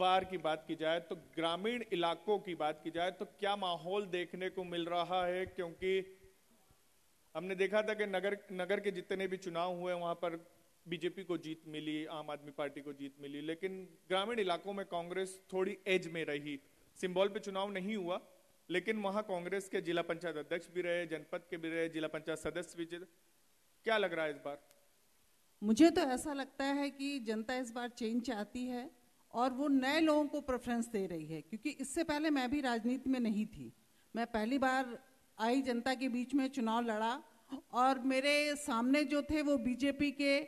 बार की बात की जाए तो ग्रामीण इलाकों की बात की जाए तो क्या माहौल देखने को मिल रहा है क्योंकि हमने देखा था कि नगर नगर के जितने भी चुनाव हुए वहां पर बीजेपी को जीत मिली आम आदमी पार्टी को जीत मिली लेकिन ग्रामीण इलाकों में कांग्रेस थोड़ी एज में रही सिंबल पे चुनाव नहीं हुआ लेकिन वहां कांग्रेस के जिला पंचायत अध्यक्ष भी रहे जनपद के भी रहे जिला पंचायत सदस्य भी क्या लग रहा है इस बार मुझे तो ऐसा लगता है कि जनता इस बार चेंज चाहती है और वो नए लोगों को प्रेफरेंस दे रही है क्योंकि इससे पहले मैं भी राजनीति में नहीं थी मैं पहली बार आई जनता के बीच में चुनाव लड़ा और मेरे सामने जो थे वो बीजेपी के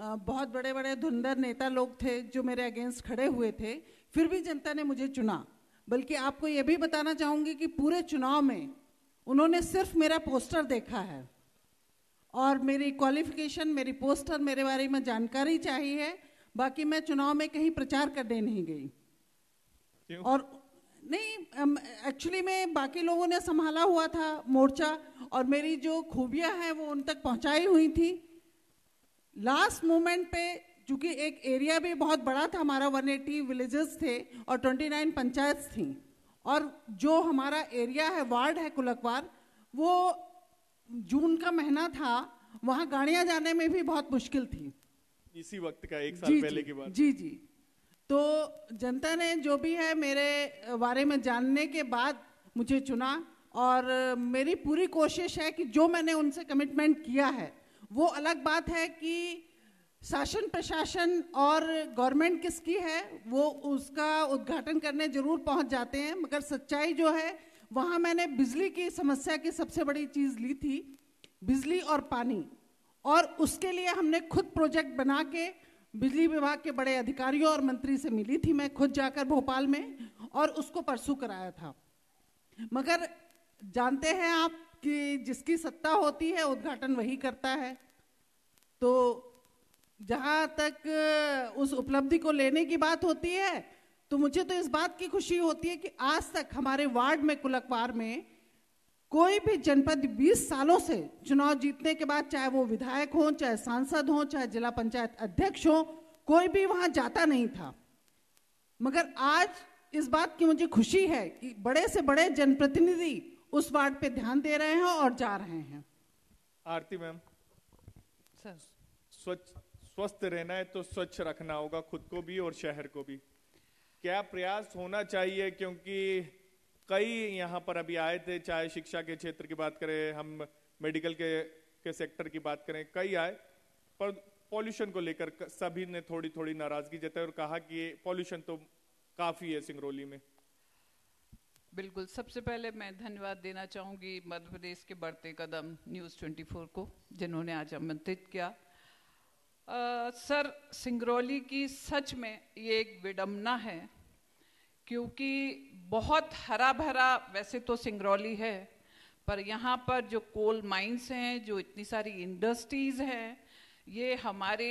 बहुत बड़े बड़े धुंधर नेता लोग थे जो मेरे अगेंस्ट खड़े हुए थे फिर भी जनता ने मुझे चुना बल्कि आपको ये भी बताना चाहूँगी कि पूरे चुनाव में उन्होंने सिर्फ मेरा पोस्टर देखा है और मेरी क्वालिफिकेशन मेरी पोस्टर मेरे बारे में जानकारी चाहिए बाकी मैं चुनाव में कहीं प्रचार करने नहीं गई और नहीं एक्चुअली में बाकी लोगों ने संभाला हुआ था मोर्चा और मेरी जो खूबियां हैं वो उन तक पहुंचाई हुई थी लास्ट मोमेंट पे चूंकि एक एरिया भी बहुत बड़ा था हमारा वन एटी विलेजेस थे और ट्वेंटी नाइन पंचायत थी और जो हमारा एरिया है वार्ड है कुलकवार वो जून का महीना था वहाँ गाड़ियाँ जाने में भी बहुत मुश्किल थी इसी वक्त का एक साल जी, पहले की बात जी जी तो जनता ने जो भी है मेरे बारे में जानने के बाद मुझे चुना और मेरी पूरी कोशिश है कि जो मैंने उनसे कमिटमेंट किया है वो अलग बात है कि शासन प्रशासन और गवर्नमेंट किसकी है वो उसका उद्घाटन करने जरूर पहुंच जाते हैं मगर सच्चाई जो है वहाँ मैंने बिजली की समस्या की सबसे बड़ी चीज़ ली थी बिजली और पानी और उसके लिए हमने खुद प्रोजेक्ट बना के बिजली विभाग के बड़े अधिकारियों और मंत्री से मिली थी मैं खुद जाकर भोपाल में और उसको परसू कराया था मगर जानते हैं आप कि जिसकी सत्ता होती है उद्घाटन वही करता है तो जहाँ तक उस उपलब्धि को लेने की बात होती है तो मुझे तो इस बात की खुशी होती है कि आज तक हमारे वार्ड में कुलकवार में कोई भी जनपद 20 सालों से चुनाव जीतने के बाद चाहे वो विधायक हो चाहे सांसद हो चाहे जिला पंचायत अध्यक्ष हो कोई भी वहां जाता नहीं था मगर आज इस बात की मुझे खुशी है कि बड़े से बड़े जनप्रतिनिधि उस वार्ड पे ध्यान दे रहे हैं और जा रहे हैं आरती मैम सर स्वच्छ स्वस्थ रहना है तो स्वच्छ रखना होगा खुद को भी और शहर को भी क्या प्रयास होना चाहिए क्योंकि कई यहाँ पर अभी आए थे चाहे शिक्षा के क्षेत्र की बात करें हम मेडिकल के के सेक्टर की बात करें कई आए पर पॉल्यूशन को लेकर सभी ने थोड़ी थोड़ी नाराजगी जताई और कहा कि ये पॉल्यूशन तो काफ़ी है सिंगरौली में बिल्कुल सबसे पहले मैं धन्यवाद देना चाहूँगी मध्य प्रदेश के बढ़ते कदम न्यूज़ 24 को जिन्होंने आज आमंत्रित किया आ, सर सिंगरौली की सच में ये एक विडम्बना है क्योंकि बहुत हरा भरा वैसे तो सिंगरौली है पर यहाँ पर जो कोल माइंस हैं जो इतनी सारी इंडस्ट्रीज हैं ये हमारे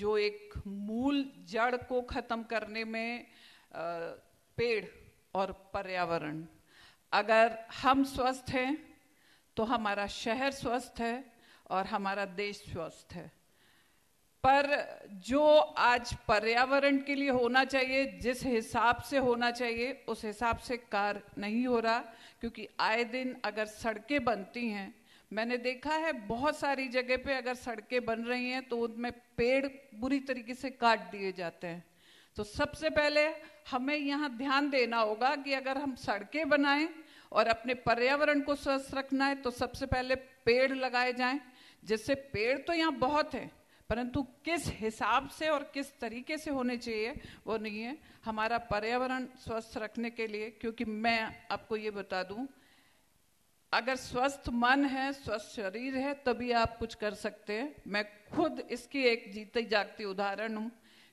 जो एक मूल जड़ को ख़त्म करने में पेड़ और पर्यावरण अगर हम स्वस्थ हैं तो हमारा शहर स्वस्थ है और हमारा देश स्वस्थ है पर जो आज पर्यावरण के लिए होना चाहिए जिस हिसाब से होना चाहिए उस हिसाब से कार्य नहीं हो रहा क्योंकि आए दिन अगर सड़कें बनती हैं मैंने देखा है बहुत सारी जगह पे अगर सड़कें बन रही हैं तो उनमें पेड़ बुरी तरीके से काट दिए जाते हैं तो सबसे पहले हमें यहाँ ध्यान देना होगा कि अगर हम सड़कें बनाएं और अपने पर्यावरण को स्वस्थ रखना है तो सबसे पहले पेड़ लगाए जाएं जिससे पेड़ तो यहाँ बहुत हैं परंतु किस हिसाब से और किस तरीके से होने चाहिए वो नहीं है हमारा पर्यावरण स्वस्थ रखने के लिए क्योंकि मैं आपको ये बता दूं अगर स्वस्थ मन है स्वस्थ शरीर है तभी आप कुछ कर सकते हैं मैं खुद इसकी एक जीते जागती उदाहरण हूँ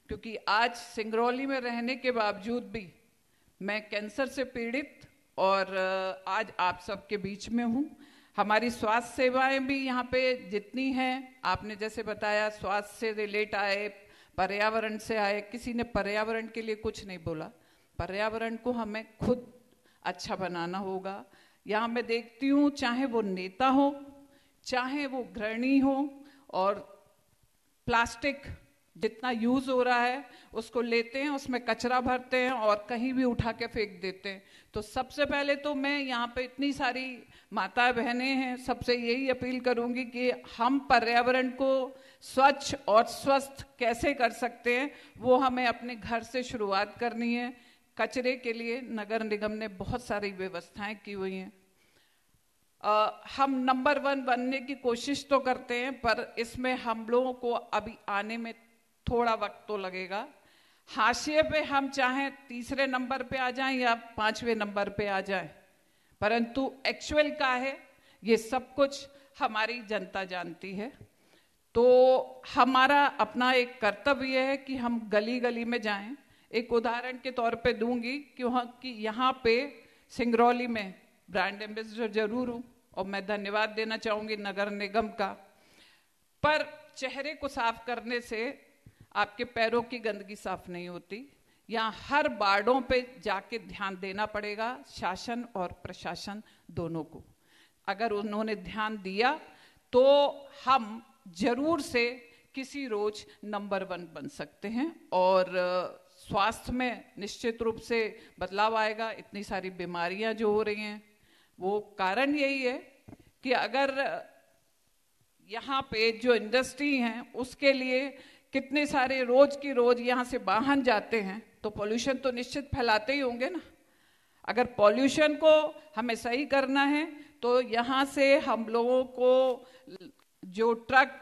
क्योंकि आज सिंगरौली में रहने के बावजूद भी मैं कैंसर से पीड़ित और आज आप सबके बीच में हूँ हमारी स्वास्थ्य सेवाएं भी यहाँ पे जितनी हैं आपने जैसे बताया स्वास्थ्य से रिलेट आए पर्यावरण से आए किसी ने पर्यावरण के लिए कुछ नहीं बोला पर्यावरण को हमें खुद अच्छा बनाना होगा यहाँ मैं देखती हूँ चाहे वो नेता हो चाहे वो घृणी हो और प्लास्टिक जितना यूज हो रहा है उसको लेते हैं उसमें कचरा भरते हैं और कहीं भी उठा के फेंक देते हैं तो सबसे पहले तो मैं यहाँ पे इतनी सारी माताएं बहनें हैं सबसे यही अपील करूंगी कि हम पर्यावरण को स्वच्छ और स्वस्थ कैसे कर सकते हैं वो हमें अपने घर से शुरुआत करनी है कचरे के लिए नगर निगम ने बहुत सारी व्यवस्थाएं की हुई हैं Uh, हम नंबर वन बनने की कोशिश तो करते हैं पर इसमें हम लोगों को अभी आने में थोड़ा वक्त तो लगेगा हाशिए पे हम चाहे तीसरे नंबर पे आ जाएं या पांचवे नंबर पे आ जाएं परंतु एक्चुअल का है ये सब कुछ हमारी जनता जानती है तो हमारा अपना एक कर्तव्य है कि हम गली गली में जाएं एक उदाहरण के तौर पे दूंगी क्योंकि यहाँ पे सिंगरौली में ब्रांड एम्बेसडर जरूर हूँ और मैं धन्यवाद देना चाहूँगी नगर निगम का पर चेहरे को साफ करने से आपके पैरों की गंदगी साफ नहीं होती यहाँ हर बाड़ों पे जाके ध्यान देना पड़ेगा शासन और प्रशासन दोनों को अगर उन्होंने ध्यान दिया तो हम जरूर से किसी रोज नंबर वन बन सकते हैं और स्वास्थ्य में निश्चित रूप से बदलाव आएगा इतनी सारी बीमारियां जो हो रही हैं वो कारण यही है कि अगर यहाँ पे जो इंडस्ट्री हैं उसके लिए कितने सारे रोज की रोज यहाँ से वाहन जाते हैं तो पॉल्यूशन तो निश्चित फैलाते ही होंगे ना अगर पॉल्यूशन को हमें सही करना है तो यहाँ से हम लोगों को जो ट्रक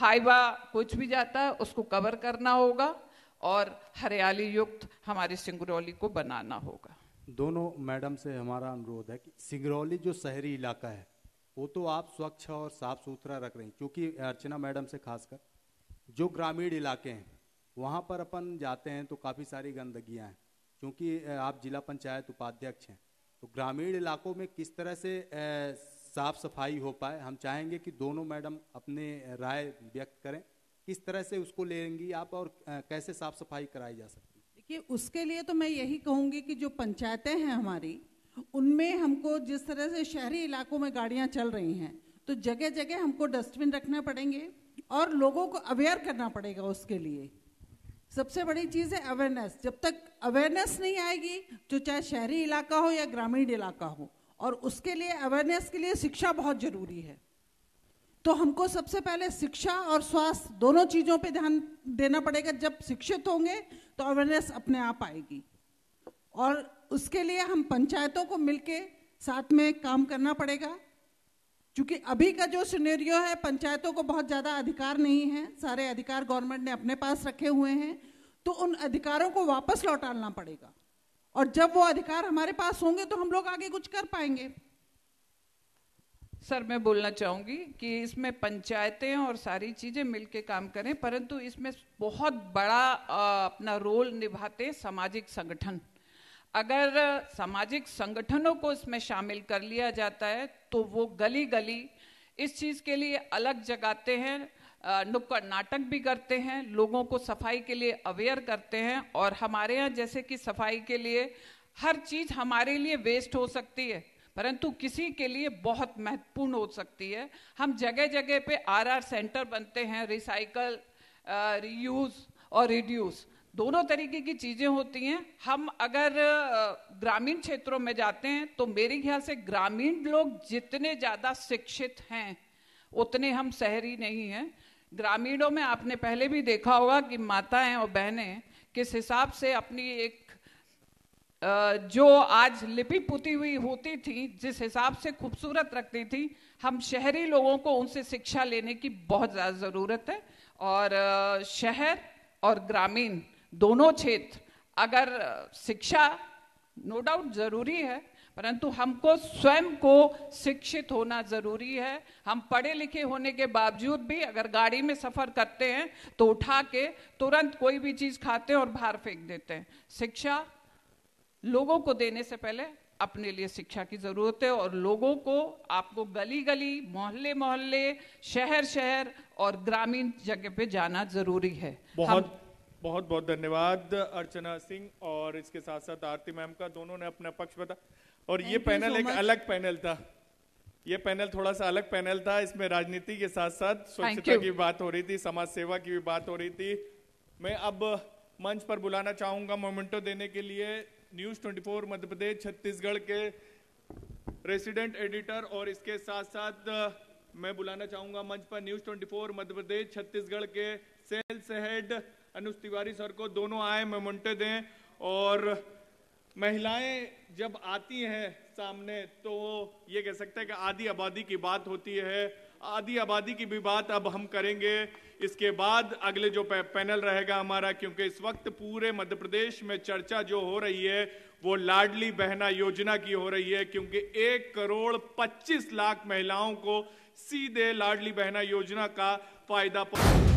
हाईवा कुछ भी जाता है उसको कवर करना होगा और हरियाली युक्त हमारे सिंगरौली को बनाना होगा दोनों मैडम से हमारा अनुरोध है कि सिंगरौली जो शहरी इलाका है वो तो आप स्वच्छ और साफ सुथरा रख रहे हैं क्योंकि अर्चना मैडम से खासकर जो ग्रामीण इलाके हैं वहाँ पर अपन जाते हैं तो काफ़ी सारी गंदगियाँ हैं क्योंकि आप जिला पंचायत उपाध्यक्ष हैं तो ग्रामीण इलाकों में किस तरह से साफ सफाई हो पाए हम चाहेंगे कि दोनों मैडम अपने राय व्यक्त करें किस तरह से उसको लेंगी आप और कैसे साफ सफाई कराई जा सकती है देखिए उसके लिए तो मैं यही कहूँगी कि जो पंचायतें हैं हमारी उनमें हमको जिस तरह से शहरी इलाकों में गाड़ियाँ चल रही हैं तो जगह जगह हमको डस्टबिन रखना पड़ेंगे और लोगों को अवेयर करना पड़ेगा उसके लिए सबसे बड़ी चीज़ है अवेयरनेस जब तक अवेयरनेस नहीं आएगी तो चाहे शहरी इलाका हो या ग्रामीण इलाका हो और उसके लिए अवेयरनेस के लिए शिक्षा बहुत ज़रूरी है तो हमको सबसे पहले शिक्षा और स्वास्थ्य दोनों चीज़ों पे ध्यान देना पड़ेगा जब शिक्षित होंगे तो अवेयरनेस अपने आप आएगी और उसके लिए हम पंचायतों को मिलके साथ में काम करना पड़ेगा क्योंकि अभी का जो सिनेरियो है पंचायतों को बहुत ज़्यादा अधिकार नहीं है सारे अधिकार गवर्नमेंट ने अपने पास रखे हुए हैं तो उन अधिकारों को वापस लौटाना पड़ेगा और जब वो अधिकार हमारे पास होंगे तो हम लोग आगे कुछ कर पाएंगे सर मैं बोलना चाहूंगी कि इसमें पंचायतें और सारी चीजें मिलकर काम करें परंतु इसमें बहुत बड़ा अपना रोल निभाते सामाजिक संगठन अगर सामाजिक संगठनों को इसमें शामिल कर लिया जाता है तो वो गली गली इस चीज़ के लिए अलग जगाते हैं नुक्कड़ नाटक भी करते हैं लोगों को सफाई के लिए अवेयर करते हैं और हमारे यहाँ जैसे कि सफाई के लिए हर चीज़ हमारे लिए वेस्ट हो सकती है परंतु किसी के लिए बहुत महत्वपूर्ण हो सकती है हम जगह जगह पे आरआर सेंटर बनते हैं रिसाइकल रीयूज और रिड्यूस दोनों तरीके की चीजें होती हैं हम अगर ग्रामीण क्षेत्रों में जाते हैं तो मेरे ख्याल से ग्रामीण लोग जितने ज्यादा शिक्षित हैं उतने हम शहरी नहीं हैं ग्रामीणों में आपने पहले भी देखा होगा कि माताएं और बहनें किस हिसाब से अपनी एक जो आज लिपि पुती हुई होती थी जिस हिसाब से खूबसूरत रखती थी हम शहरी लोगों को उनसे शिक्षा लेने की बहुत ज़्यादा ज़रूरत है और शहर और ग्रामीण दोनों क्षेत्र अगर शिक्षा नो डाउट जरूरी है परंतु हमको स्वयं को शिक्षित होना जरूरी है हम पढ़े लिखे होने के बावजूद भी अगर गाड़ी में सफर करते हैं तो उठा के तुरंत कोई भी चीज खाते हैं और बाहर फेंक देते हैं शिक्षा लोगों को देने से पहले अपने लिए शिक्षा की ज़रूरत है और लोगों को आपको गली गली मोहल्ले मोहल्ले शहर शहर और ग्रामीण जगह पे जाना जरूरी है बहुत बहुत बहुत धन्यवाद अर्चना सिंह और इसके साथ साथ आरती मैम का दोनों ने अपना पक्ष बता और ये पैनल so एक अलग पैनल था ये पैनल थोड़ा सा अलग पैनल था इसमें राजनीति के साथ साथ स्वच्छता की बात हो रही थी समाज सेवा की भी बात हो रही थी मैं अब मंच पर बुलाना चाहूंगा मोमेंटो देने के लिए न्यूज 24 मध्य प्रदेश छत्तीसगढ़ के रेसिडेंट एडिटर और इसके साथ साथ मैं बुलाना चाहूंगा मंच पर न्यूज 24 मध्य प्रदेश छत्तीसगढ़ के sales head Anuj Tiwari sir को दोनों आए मोमेंटे दें और महिलाएं जब आती हैं सामने तो ये कह सकते हैं कि आधी आबादी की बात होती है आधी आबादी की भी बात अब हम करेंगे इसके बाद अगले जो पैनल रहेगा हमारा क्योंकि इस वक्त पूरे मध्य प्रदेश में चर्चा जो हो रही है वो लाडली बहना योजना की हो रही है क्योंकि एक करोड़ पच्चीस लाख महिलाओं को सीधे लाडली बहना योजना का फायदा पहुंचा